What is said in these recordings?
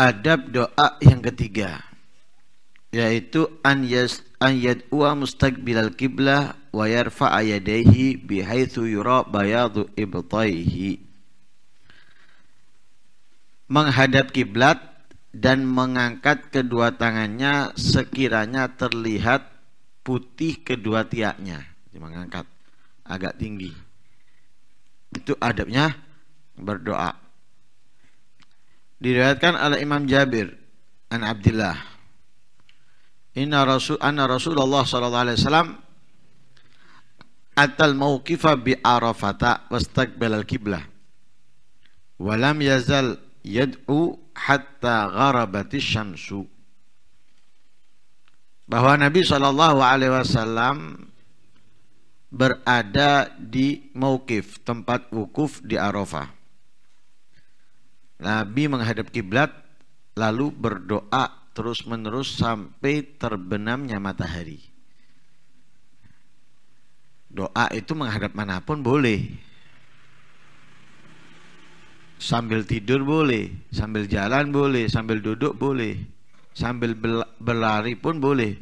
adab doa yang ketiga yaitu an yas an yad'a mustaqbilal qiblah wa yarfa yadayhi bihaitsu yura bayadu ibtaihi menghadap kiblat dan mengangkat kedua tangannya sekiranya terlihat putih kedua tiaknya mengangkat agak tinggi itu adabnya berdoa diriwayatkan oleh Imam Jabir an Abdullah Inna Rasul anna Rasulullah sallallahu alaihi wasallam atal mauqifa bi Arafata wastaqbal al kiblah wa lam yazal yad'u hatta gharabati syamsu bahwa Nabi sallallahu alaihi wasallam berada di mauqif tempat wukuf di Arafah Nabi menghadap kiblat lalu berdoa terus-menerus sampai terbenamnya matahari. Doa itu menghadap manapun boleh. Sambil tidur boleh, sambil jalan boleh, sambil duduk boleh, sambil berlari pun boleh.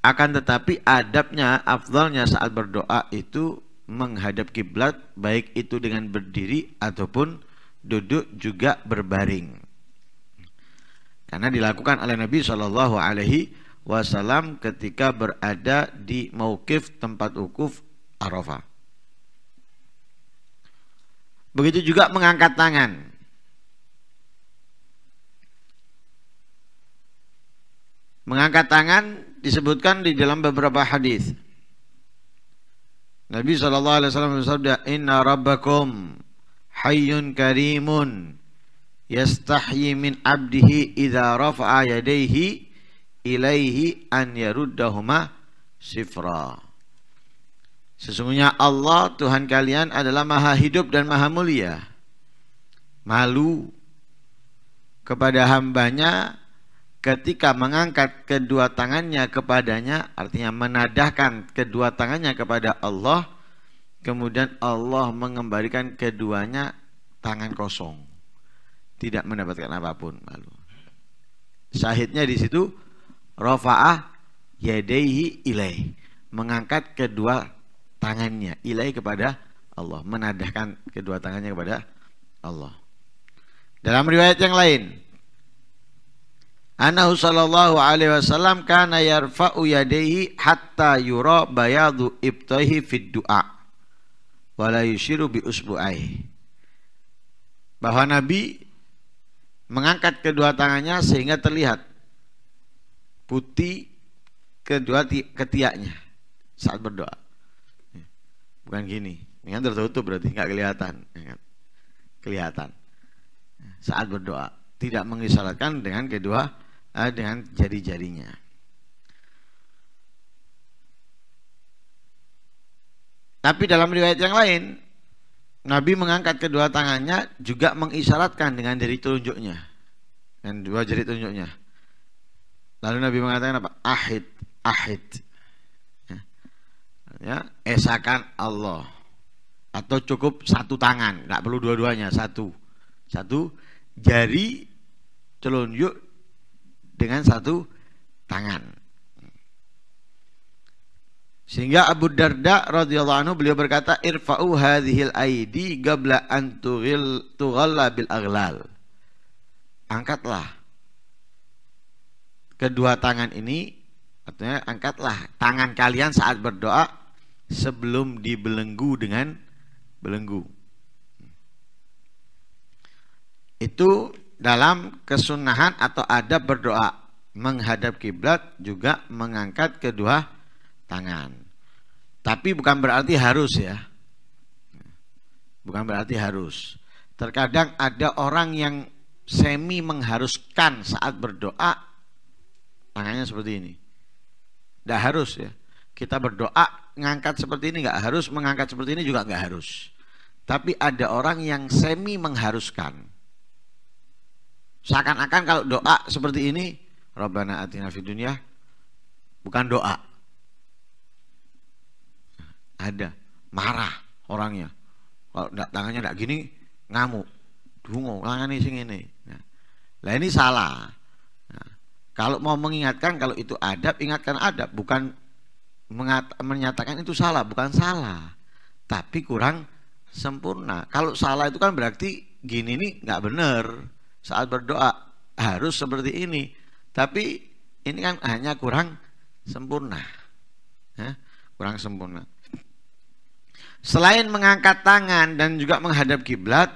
Akan tetapi adabnya, afdalnya saat berdoa itu menghadap kiblat baik itu dengan berdiri ataupun duduk juga berbaring. Karena dilakukan oleh Nabi Shallallahu Alaihi Wasallam ketika berada di maukif tempat ukuf Arafah. Begitu juga mengangkat tangan. Mengangkat tangan disebutkan di dalam beberapa hadis. Nabi Shallallahu Alaihi Wasallam bersabda, Inna Rabbakum hayyun karimun yastahyi min abdihi idza rafa'a yadayhi ilaihi an yaruddahuma sifra Sesungguhnya Allah Tuhan kalian adalah maha hidup dan maha mulia Malu kepada hambanya ketika mengangkat kedua tangannya kepadanya Artinya menadahkan kedua tangannya kepada Allah Kemudian Allah mengembalikan keduanya tangan kosong. Tidak mendapatkan apapun. Lalu syahidnya di situ rafa'ah yadaihi ilai, Mengangkat kedua tangannya ilai kepada Allah, menadahkan kedua tangannya kepada Allah. Dalam riwayat yang lain, Anahu sallallahu alaihi wasallam kana yarfa'u yadayhi hatta yura bayadu ibtahi fid du'a wala yushiru bi usbu'ai. Bahwa Nabi mengangkat kedua tangannya sehingga terlihat putih kedua ketiaknya saat berdoa. Bukan gini, ini kan tertutup berarti nggak kelihatan. Ya kan? Kelihatan saat berdoa tidak mengisyaratkan dengan kedua eh, dengan jari-jarinya. Tapi dalam riwayat yang lain, Nabi mengangkat kedua tangannya juga mengisyaratkan dengan jari telunjuknya. Dengan dua jari telunjuknya. Lalu Nabi mengatakan apa? Ahid, ahid. Ya, ya esakan Allah. Atau cukup satu tangan, nggak perlu dua-duanya, satu. Satu jari telunjuk dengan satu tangan. Sehingga Abu Darda radhiyallahu anhu beliau berkata, "Irfa'u hadhil aidi qabla an tughalla bil aghlal." Angkatlah kedua tangan ini, artinya angkatlah tangan kalian saat berdoa sebelum dibelenggu dengan belenggu. Itu dalam kesunahan atau adab berdoa menghadap kiblat juga mengangkat kedua tangan. Tapi bukan berarti harus ya. Bukan berarti harus. Terkadang ada orang yang semi mengharuskan saat berdoa tangannya seperti ini. Tidak harus ya. Kita berdoa ngangkat seperti ini nggak harus, mengangkat seperti ini juga nggak harus. Tapi ada orang yang semi mengharuskan. Seakan-akan kalau doa seperti ini, Rabbana atina fid dunya bukan doa ada marah orangnya kalau tangannya enggak gini ngamuk dungo tangannya sing ini nah, lah ini salah nah, kalau mau mengingatkan kalau itu adab ingatkan adab bukan mengat, menyatakan itu salah bukan salah tapi kurang sempurna kalau salah itu kan berarti gini nih nggak benar saat berdoa harus seperti ini tapi ini kan hanya kurang sempurna ya, kurang sempurna Selain mengangkat tangan dan juga menghadap kiblat,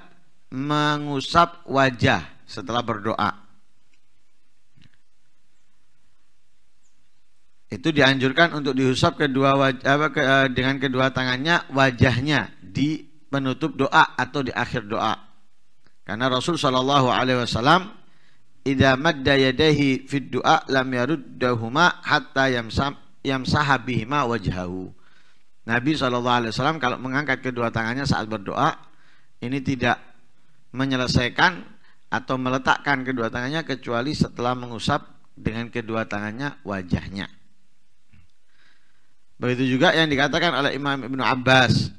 mengusap wajah setelah berdoa. Itu dianjurkan untuk diusap kedua wajah apa, ke, eh, dengan kedua tangannya wajahnya di penutup doa atau di akhir doa. Karena Rasul Shallallahu Alaihi Wasallam idza madda yadayhi fid du'a lam yaruddahuma hatta yamsah yamsaha bihima wajhahu Nabi SAW kalau mengangkat kedua tangannya saat berdoa ini tidak menyelesaikan atau meletakkan kedua tangannya kecuali setelah mengusap dengan kedua tangannya wajahnya. Begitu juga yang dikatakan oleh Imam Ibn Abbas.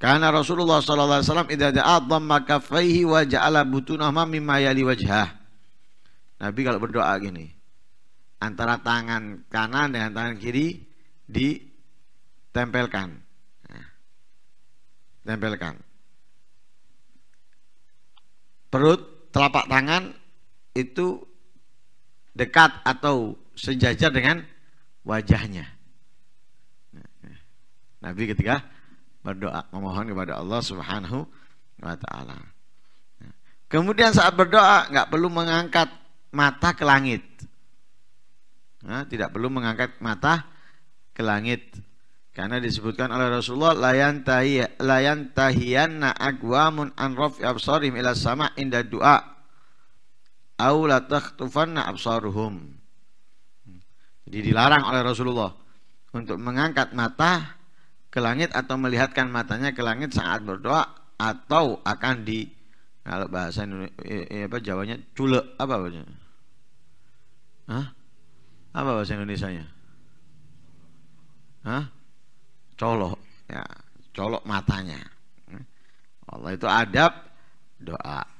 Karena Rasulullah saw alaihi wasallam idza da'a dhamma wajah wa ja'ala butunahuma mimma yali wajah. Nabi kalau berdoa gini, antara tangan kanan dengan tangan kiri di tempelkan ya. tempelkan perut telapak tangan itu dekat atau sejajar dengan wajahnya ya, ya. Nabi ketika berdoa memohon kepada Allah Subhanahu wa taala. Kemudian saat berdoa nggak perlu mengangkat mata ke langit. Nah, tidak perlu mengangkat mata ke langit karena disebutkan oleh Rasulullah layan tahiy layan tahiyanna aqwamun an raf'i absarim ila sama' inda du'a au la takhtufanna absaruhum. Jadi dilarang oleh Rasulullah untuk mengangkat mata ke langit atau melihatkan matanya ke langit saat berdoa atau akan di kalau bahasa Indonesia, apa Jawanya cule apa bahasanya? Hah? Apa bahasa Indonesianya? Hah? colok ya colok matanya hmm. Allah itu adab doa